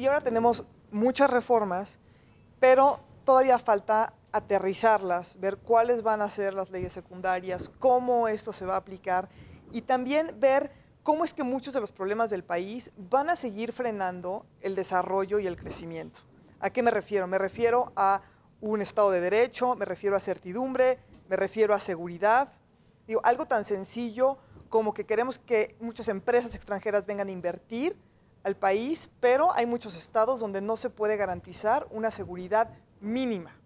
y ahora tenemos muchas reformas, pero todavía falta aterrizarlas, ver cuáles van a ser las leyes secundarias, cómo esto se va a aplicar y también ver cómo es que muchos de los problemas del país van a seguir frenando el desarrollo y el crecimiento. ¿A qué me refiero? Me refiero a un Estado de Derecho, me refiero a certidumbre, me refiero a seguridad. Digo, algo tan sencillo como que queremos que muchas empresas extranjeras vengan a invertir, al país, pero hay muchos estados donde no se puede garantizar una seguridad mínima.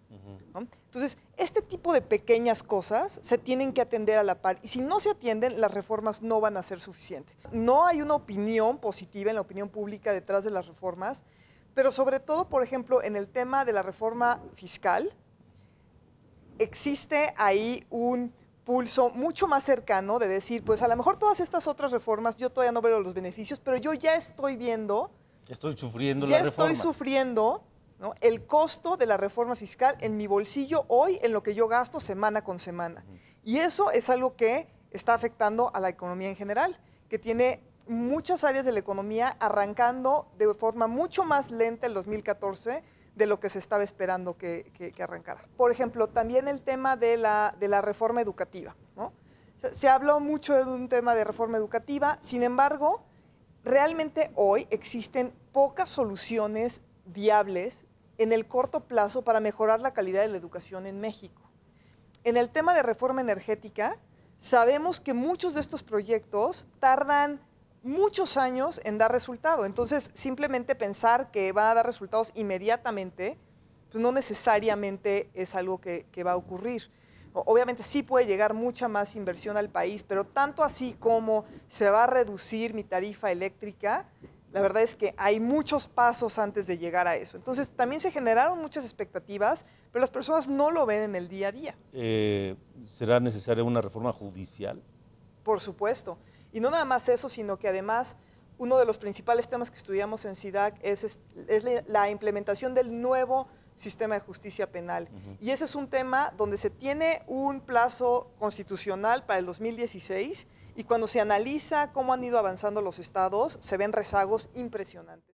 Entonces, este tipo de pequeñas cosas se tienen que atender a la par y si no se atienden, las reformas no van a ser suficientes. No hay una opinión positiva en la opinión pública detrás de las reformas, pero sobre todo, por ejemplo, en el tema de la reforma fiscal, existe ahí un pulso mucho más cercano de decir, pues a lo mejor todas estas otras reformas yo todavía no veo los beneficios, pero yo ya estoy viendo... Estoy sufriendo ya la reforma. estoy sufriendo el costo de la reforma fiscal en mi bolsillo hoy, en lo que yo gasto semana con semana. Y eso es algo que está afectando a la economía en general, que tiene muchas áreas de la economía arrancando de forma mucho más lenta el 2014 de lo que se estaba esperando que, arrancara. Por ejemplo, también el tema de la, reforma educativa. Se, se habló mucho de un tema de reforma educativa, sin embargo, realmente hoy existen pocas soluciones viables en el corto plazo para mejorar la calidad de la educación en México. En el tema de reforma energética, sabemos que muchos de estos proyectos tardan muchos años en dar resultado. Entonces, simplemente pensar que va a dar resultados inmediatamente, pues no necesariamente es algo que, va a ocurrir. Obviamente sí puede llegar mucha más inversión al país, pero tanto así como se va a reducir mi tarifa eléctrica, la verdad es que hay muchos pasos antes de llegar a eso. Entonces también se generaron muchas expectativas, pero las personas no lo ven en el día a día. Eh, ¿Será necesaria una reforma judicial? Por supuesto. Y no nada más eso, sino que además uno de los principales temas que estudiamos en CIDAC es, la implementación del nuevo sistema de justicia penal. Y ese es un tema donde se tiene un plazo constitucional para el 2016 y cuando se analiza cómo han ido avanzando los estados, se ven rezagos impresionantes.